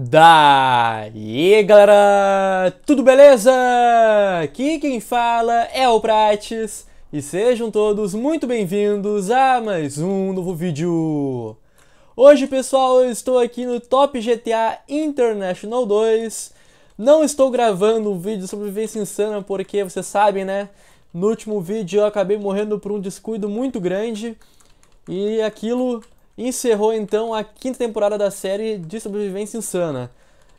Daí galera, tudo beleza? Aqui quem fala é o Prates e sejam todos muito bem-vindos a mais um novo vídeo. Hoje pessoal, eu estou aqui no Top GTA International 2. Não estou gravando um vídeo sobre vivência insana porque vocês sabem né, no último vídeo eu acabei morrendo por um descuido muito grande e aquilo encerrou então a quinta temporada da série de sobrevivência insana.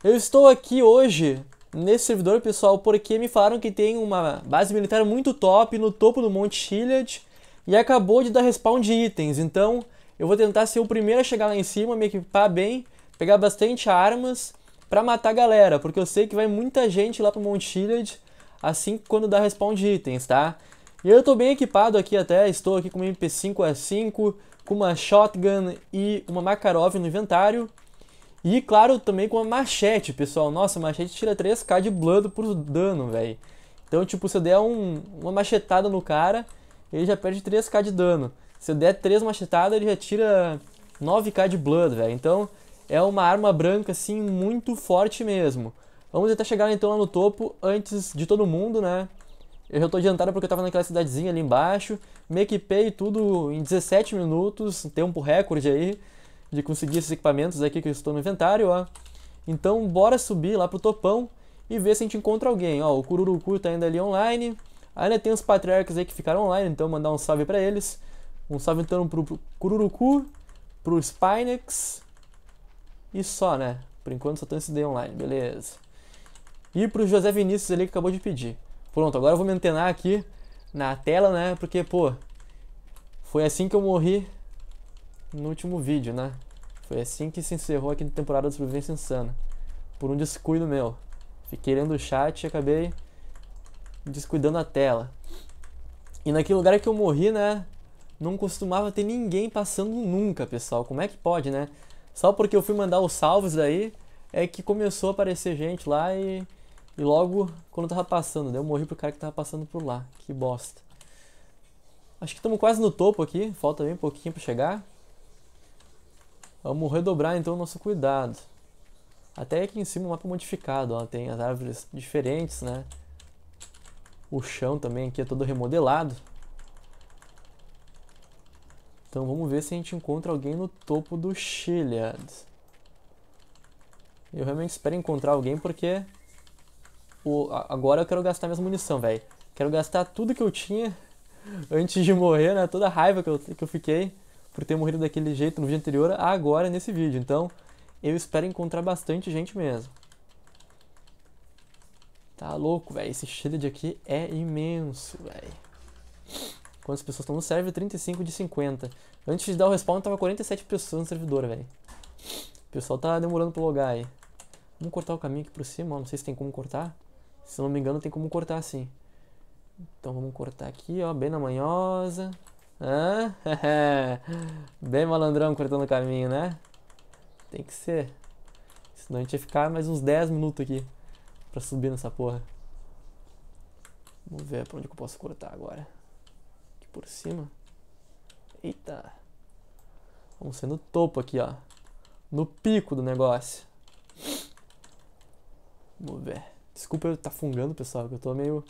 Eu estou aqui hoje nesse servidor, pessoal, porque me falaram que tem uma base militar muito top no topo do Monte Hilliard e acabou de dar respawn de itens, então eu vou tentar ser o primeiro a chegar lá em cima, me equipar bem, pegar bastante armas para matar a galera, porque eu sei que vai muita gente lá pro Monte Hilliard assim quando dá respawn de itens, tá? E eu estou bem equipado aqui até, estou aqui com uma MP5A5, com uma shotgun e uma Makarov no inventário. E claro, também com uma machete, pessoal. Nossa, machete tira 3k de blood por dano, velho. Então, tipo, se eu der um, uma machetada no cara, ele já perde 3k de dano. Se eu der 3 machetadas, ele já tira 9k de blood, velho. Então, é uma arma branca, assim, muito forte mesmo. Vamos até chegar, então, lá no topo antes de todo mundo, né? Eu já tô adiantado porque eu tava naquela cidadezinha ali embaixo, me equipei tudo em 17 minutos, tempo recorde aí, de conseguir esses equipamentos aqui que eu estou no inventário, ó. Então bora subir lá pro topão e ver se a gente encontra alguém, ó. O Cururucu tá ainda ali online, ainda tem os patriarcas aí que ficaram online, então mandar um salve pra eles. Um salve então pro, Cururucu, pro Spinex e só, né? Por enquanto só tem esse day online, beleza. E pro José Vinícius ali que acabou de pedir. Pronto, agora eu vou me antenar aqui na tela, né? Porque, pô, foi assim que eu morri no último vídeo, né? Foi assim que se encerrou a na temporada do Sobrevivência Insana. Por um descuido meu. Fiquei lendo o chat e acabei descuidando a tela. E naquele lugar que eu morri, né? Não costumava ter ninguém passando nunca, pessoal. Como é que pode, né? Só porque eu fui mandar os salvos daí, é que começou a aparecer gente lá e e logo, quando eu tava passando, eu morri pro cara que tava passando por lá. Que bosta. Acho que estamos quase no topo aqui. Falta bem pouquinho pra chegar. Vamos redobrar então o nosso cuidado. Até aqui em cima o mapa é modificado, ó, tem as árvores diferentes, né? O chão também aqui é todo remodelado. Então vamos ver se a gente encontra alguém no topo do Chiliad. Eu realmente espero encontrar alguém porque o, agora eu quero gastar minhas munição, velho. Quero gastar tudo que eu tinha antes de morrer, né? Toda a raiva que eu, que eu fiquei por ter morrido daquele jeito no vídeo anterior, agora nesse vídeo. Então, eu espero encontrar bastante gente mesmo. Tá louco, velho. Esse shield aqui é imenso, velho. Quantas pessoas estão no server? 35 de 50. Antes de dar o respawn, tava 47 pessoas no servidor, velho. O pessoal tá demorando pra logar aí. Vamos cortar o caminho aqui por cima, ó. Não sei se tem como cortar. Se não me engano, tem como cortar assim. Então vamos cortar aqui, ó, bem na manhosa. bem malandrão cortando o caminho, né? Tem que ser. Senão a gente ia ficar mais uns 10 minutos aqui pra subir nessa porra. Vamos ver pra onde que eu posso cortar agora. Aqui por cima. Eita. Vamos ser no topo aqui, ó. No pico do negócio. Vamos ver. Desculpa eu estar tá fungando, pessoal, que eu tô meio.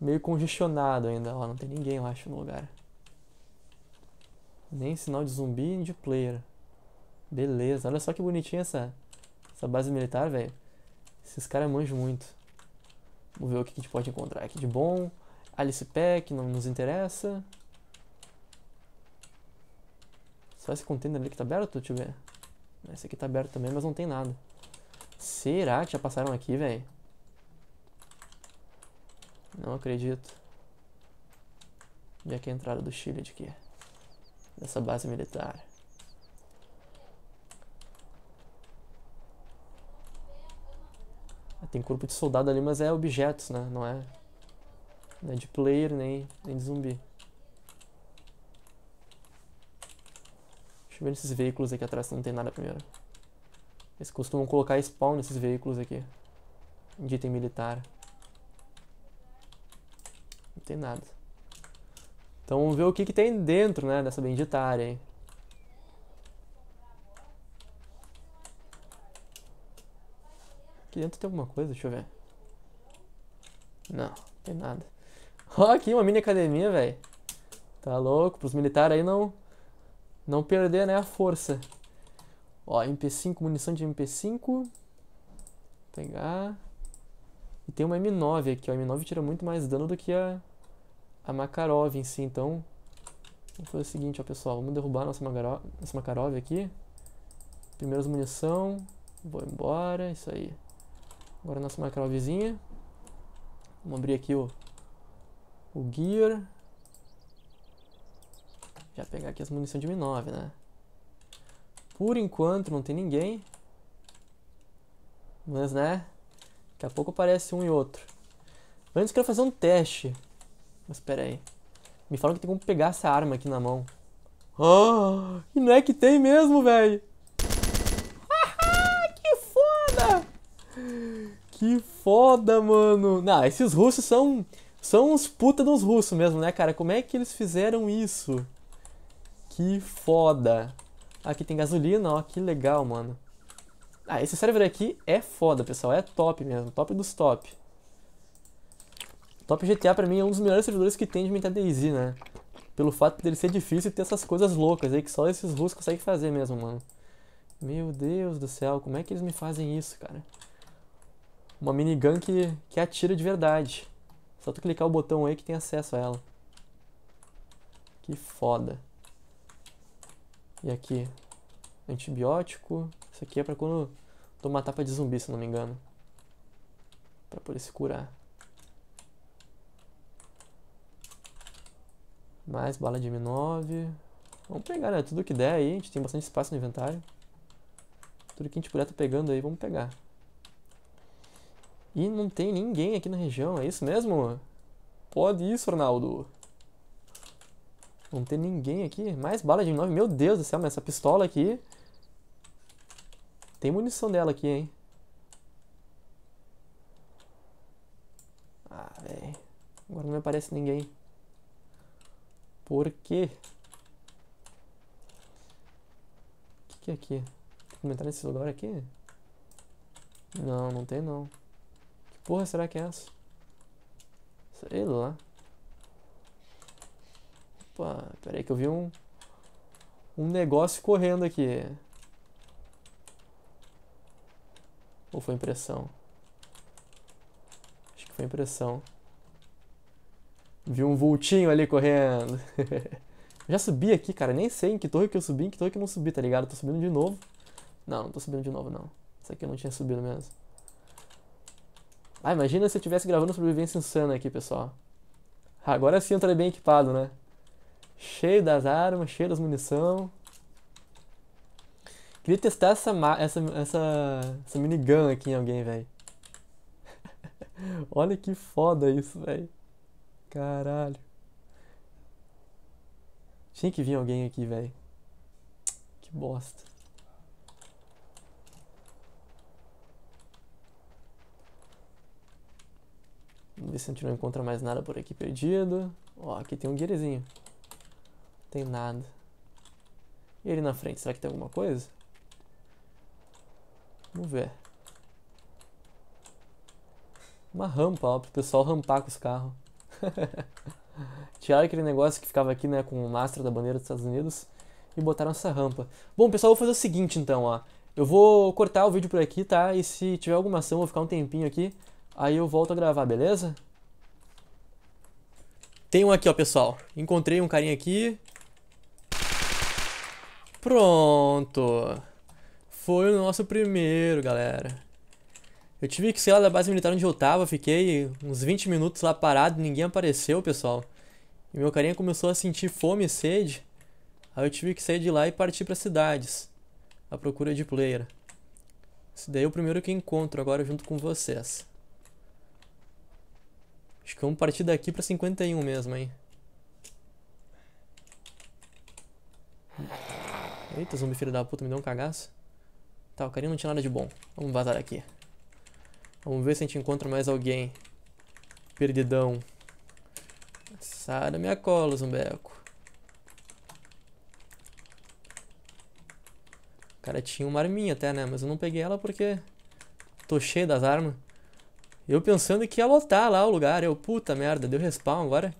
meio congestionado ainda. Ó, não tem ninguém, eu acho, no lugar. Nem sinal de zumbi nem de player. Beleza, olha só que bonitinha essa, essa base militar, velho. Esses caras manjam muito. Vamos ver o que a gente pode encontrar aqui de bom. Alice Pack, não nos interessa. Só esse container ali que tá aberto? Deixa eu ver. Esse aqui tá aberto também, mas não tem nada. Será que já passaram aqui, velho? Não acredito. é que é a entrada do Chile de quê? Dessa base militar. Ah, tem corpo de soldado ali, mas é objetos, né? Não é, não é de player nem, nem de zumbi. Deixa eu ver esses veículos aqui atrás, não tem nada primeiro. Eles costumam colocar spawn nesses veículos aqui. De item militar. Não tem nada. Então vamos ver o que, que tem dentro né, dessa bendita área. Hein? Aqui dentro tem alguma coisa? Deixa eu ver. Não, não tem nada. Ó, aqui uma mini academia, velho. Tá louco? Pros militares aí não, não perder né, a força. Ó, MP5, munição de MP5. Vou pegar. E tem uma M9 aqui, ó. A M9 tira muito mais dano do que a, a Makarov em si, então. Vamos fazer o seguinte, ó, pessoal. Vamos derrubar nossa, nossa Makarov aqui. primeiras munição. Vou embora, isso aí. Agora nossa Makarovzinha. Vamos abrir aqui o, o gear. Já pegar aqui as munições de mi 9 né? Por enquanto não tem ninguém. Mas, né? Daqui a pouco aparece um e outro. Antes eu quero fazer um teste. Mas pera aí. Me falam que tem como pegar essa arma aqui na mão. Ah, e não é que tem mesmo, velho. que foda! Que foda, mano. Não, esses russos são... São uns puta dos russos mesmo, né, cara? Como é que eles fizeram isso? Que foda. Aqui tem gasolina, ó. Que legal, mano. Ah, esse server aqui é foda, pessoal. É top mesmo. Top dos top. Top GTA pra mim é um dos melhores servidores que tem de Meta DayZ, né? Pelo fato dele ser difícil e ter essas coisas loucas aí que só esses russos conseguem fazer mesmo, mano. Meu Deus do céu, como é que eles me fazem isso, cara? Uma minigun que, que atira de verdade. Só tu clicar o botão aí que tem acesso a ela. Que foda. E aqui, antibiótico. Isso aqui é pra quando tomar tapa de zumbi, se não me engano. Pra poder se curar. Mais bala de M9. Vamos pegar, né? Tudo que der aí. A gente tem bastante espaço no inventário. Tudo que a gente puder tá pegando aí, vamos pegar. E não tem ninguém aqui na região, é isso mesmo? Pode isso, Ronaldo. Não tem ninguém aqui. Mais bala de M9. Meu Deus do céu, mas essa pistola aqui... Tem munição dela aqui, hein? Ah, velho. Agora não me aparece ninguém. Porque... O que, que é aqui? Tem entrar nesse lugar aqui? Não, não tem não. Que porra será que é essa? Sei lá. Opa, peraí que eu vi um... Um negócio correndo aqui. Ou foi impressão? Acho que foi impressão. Vi um vultinho ali correndo. já subi aqui, cara. Nem sei em que torre que eu subi, em que torre que eu não subi, tá ligado? Eu tô subindo de novo. Não, não tô subindo de novo, não. Isso aqui eu não tinha subido mesmo. Ah, imagina se eu estivesse gravando Sobrevivência Insana aqui, pessoal. Agora sim eu estaria bem equipado, né? Cheio das armas, cheio das munição. Queria testar essa, essa, essa, essa minigun aqui em alguém, velho. Olha que foda isso, velho. Caralho. Tinha que vir alguém aqui, velho. Que bosta. Vamos ver se a gente não encontra mais nada por aqui perdido. Ó, aqui tem um guirezinho. Não tem nada. E ele na frente, será que tem alguma coisa? Vamos ver. Uma rampa, ó, pro pessoal rampar com os carros. Tiraram aquele negócio que ficava aqui, né, com o mastro da bandeira dos Estados Unidos e botaram essa rampa. Bom, pessoal, eu vou fazer o seguinte então, ó. Eu vou cortar o vídeo por aqui, tá? E se tiver alguma ação, vou ficar um tempinho aqui. Aí eu volto a gravar, beleza? Tem um aqui, ó, pessoal. Encontrei um carinha aqui. Pronto. Foi o nosso primeiro, galera. Eu tive que sair lá da base militar onde eu tava, fiquei uns 20 minutos lá parado, ninguém apareceu, pessoal. E meu carinha começou a sentir fome e sede. Aí eu tive que sair de lá e partir para cidades, à procura de player. Esse daí é o primeiro que encontro agora junto com vocês. Acho que vamos partir daqui pra 51 mesmo, hein. Eita, zumbi filho da puta, me deu um cagaço. Tá, o carinha não tinha nada de bom. Vamos vazar aqui. Vamos ver se a gente encontra mais alguém. Perdidão. Sai da minha cola, Zumbeco. Cara, tinha uma arminha até, né? Mas eu não peguei ela porque tô cheio das armas. Eu pensando que ia lotar lá o lugar. Eu, puta merda, deu respawn agora.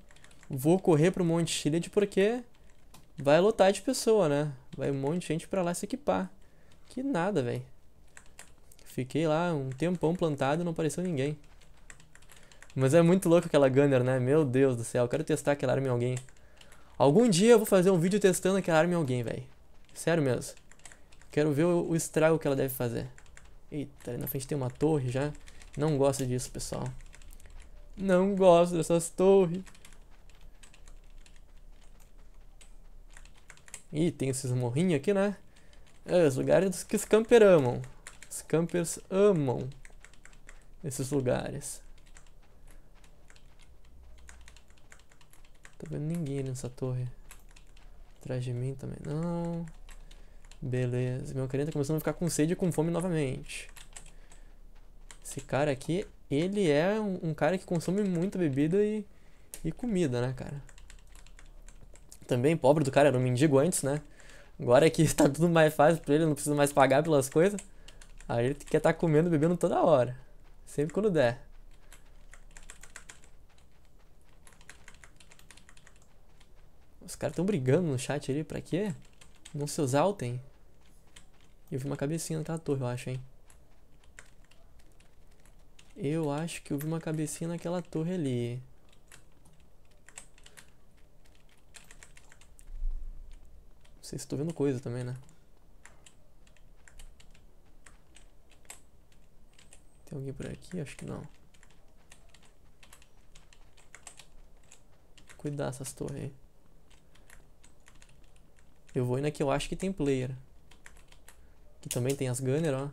Vou correr pro Monte Shield porque vai lotar de pessoa, né? Vai um monte de gente pra lá se equipar. Que nada, velho. Fiquei lá um tempão plantado e não apareceu ninguém. Mas é muito louco aquela gunner, né? Meu Deus do céu, quero testar aquela arma em alguém. Algum dia eu vou fazer um vídeo testando aquela arma em alguém, velho. Sério mesmo. Quero ver o, o estrago que ela deve fazer. Eita, ali na frente tem uma torre já. Não gosto disso, pessoal. Não gosto dessas torres. Ih, tem esses morrinhos aqui, né? É, os lugares que escamperamam. Os campers amam esses lugares. Tô vendo ninguém nessa torre. Atrás de mim também não. Beleza. Meu querido, tá começando a ficar com sede e com fome novamente. Esse cara aqui, ele é um, um cara que consome muita bebida e, e comida, né, cara? Também, pobre do cara, era um mendigo antes, né? Agora que tá tudo mais fácil pra ele, não precisa mais pagar pelas coisas. Aí ele quer estar tá comendo, bebendo toda hora. Sempre quando der. Os caras estão brigando no chat ali, pra quê? Não se exaltem. Eu vi uma cabecinha naquela torre, eu acho, hein? Eu acho que eu vi uma cabecinha naquela torre ali. Não sei se estou vendo coisa também, né? Tem alguém por aqui? Acho que não. Cuidar essas torres aí. Eu vou indo aqui, eu acho que tem player. Aqui também tem as gunner, ó.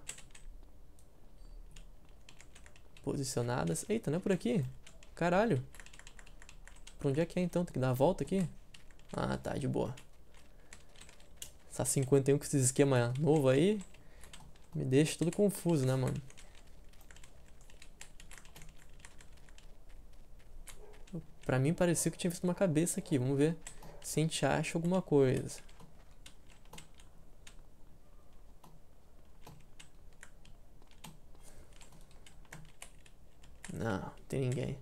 Posicionadas. Eita, não é por aqui? Caralho. Pra onde é que é então? Tem que dar a volta aqui? Ah, tá, de boa. Essa 51 com esses esquema novo aí. Me deixa tudo confuso, né, mano? Pra mim parecia que tinha visto uma cabeça aqui. Vamos ver se a gente acha alguma coisa. Não, não tem ninguém.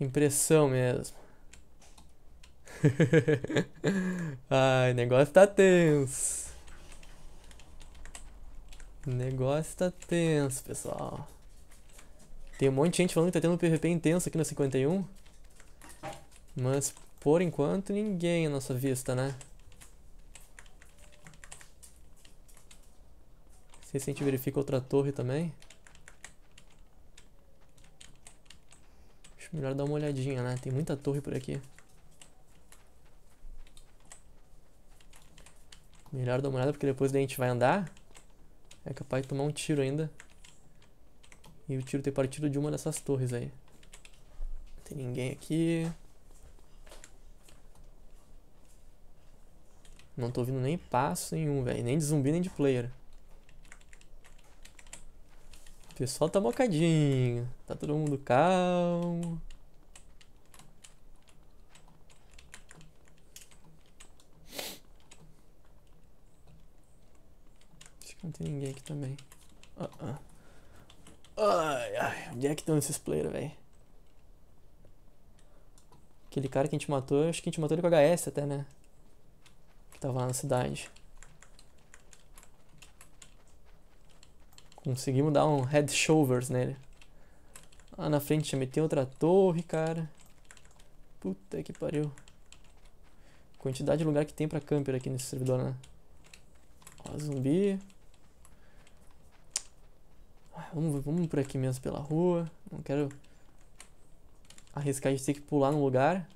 Impressão mesmo. Ai, negócio tá tenso. O negócio tá tenso, pessoal. Tem um monte de gente falando que tá tendo um PVP intenso aqui na 51. Mas, por enquanto, ninguém à nossa vista, né? Não sei se a gente verifica outra torre também. Acho melhor dar uma olhadinha, né? Tem muita torre por aqui. Melhor dar uma olhada, porque depois daí a gente vai andar. É capaz de tomar um tiro ainda. E o tiro ter partido de uma dessas torres aí. Não tem ninguém aqui. Não tô ouvindo nem passo nenhum, velho. Nem de zumbi, nem de player. O pessoal tá mocadinho. Tá todo mundo calmo. Acho que não tem ninguém aqui também. Ah, uh ah. -uh. Ai, ai, onde é que estão esses players, velho? Aquele cara que a gente matou, acho que a gente matou ele com HS até, né? Que tava lá na cidade. Conseguimos dar um head shoulders nele. Ah, na frente já meteu outra torre, cara. Puta que pariu. Quantidade de lugar que tem pra camper aqui nesse servidor, né? Ó, zumbi vamos, vamos por aqui mesmo pela rua. Não quero arriscar de ter que pular num lugar.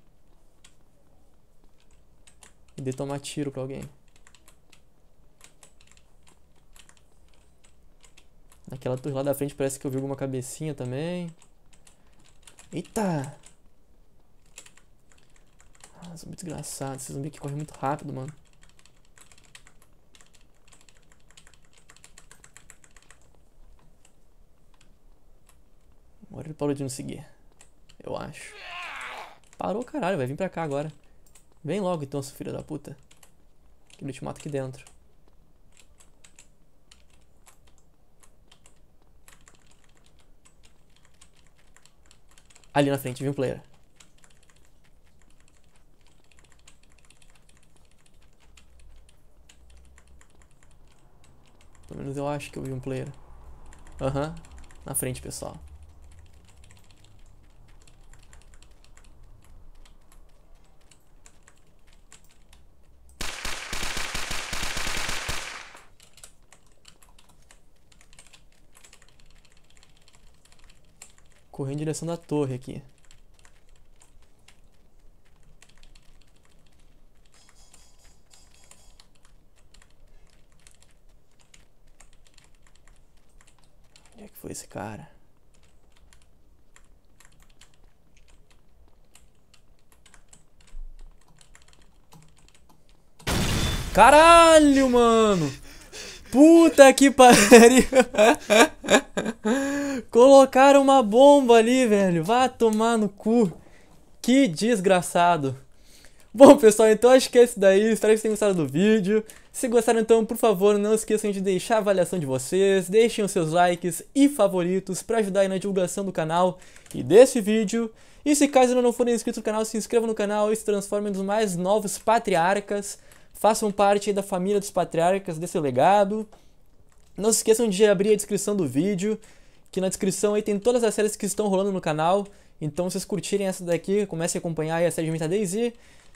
E de tomar tiro pra alguém. Naquela torre lá da frente parece que eu vi alguma cabecinha também. Eita! Ah, zumbi desgraçado. Esse zumbi que corre muito rápido, mano. ele parou de nos seguir. Eu acho. Parou, caralho, vai vir pra cá agora. Vem logo então, seu filho da puta. Que ele te mata aqui dentro. Ali na frente, vi um player. Pelo menos eu acho que eu vi um player. Aham. Uhum. Na frente, pessoal. Correndo em direção da torre aqui. Onde é que foi esse cara? Caralho, mano! Puta que pariu! Colocaram uma bomba ali, velho. Vá tomar no cu. Que desgraçado. Bom, pessoal, então acho que é isso daí. Espero que vocês tenham gostado do vídeo. Se gostaram, então, por favor, não esqueçam de deixar a avaliação de vocês, deixem os seus likes e favoritos para ajudar aí na divulgação do canal e desse vídeo. E se caso ainda não forem inscritos no canal, se inscrevam no canal e se transformem nos mais novos patriarcas. Façam parte da família dos patriarcas, desse legado. Não se esqueçam de abrir a descrição do vídeo, que na descrição aí tem todas as séries que estão rolando no canal. Então, se vocês curtirem essa daqui, comecem a acompanhar a série de Meta Daisy.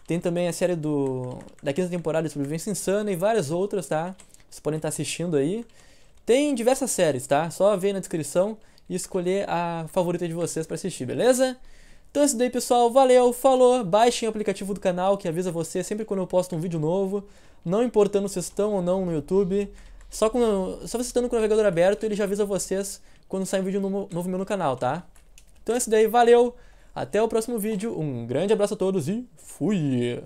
Tem também a série do da quinta temporada de Sobrevivência Insana e várias outras, tá? Vocês podem estar assistindo aí. Tem diversas séries, tá? Só ver na descrição e escolher a favorita de vocês para assistir, beleza? Então é isso daí, pessoal. Valeu, falou. Baixem o aplicativo do canal que avisa você sempre quando eu posto um vídeo novo. Não importando se estão ou não no YouTube. Só, com, só você estando com o navegador aberto, ele já avisa vocês quando sai um vídeo novo, novo meu no canal, tá? Então é isso daí, valeu! Até o próximo vídeo, um grande abraço a todos e fui!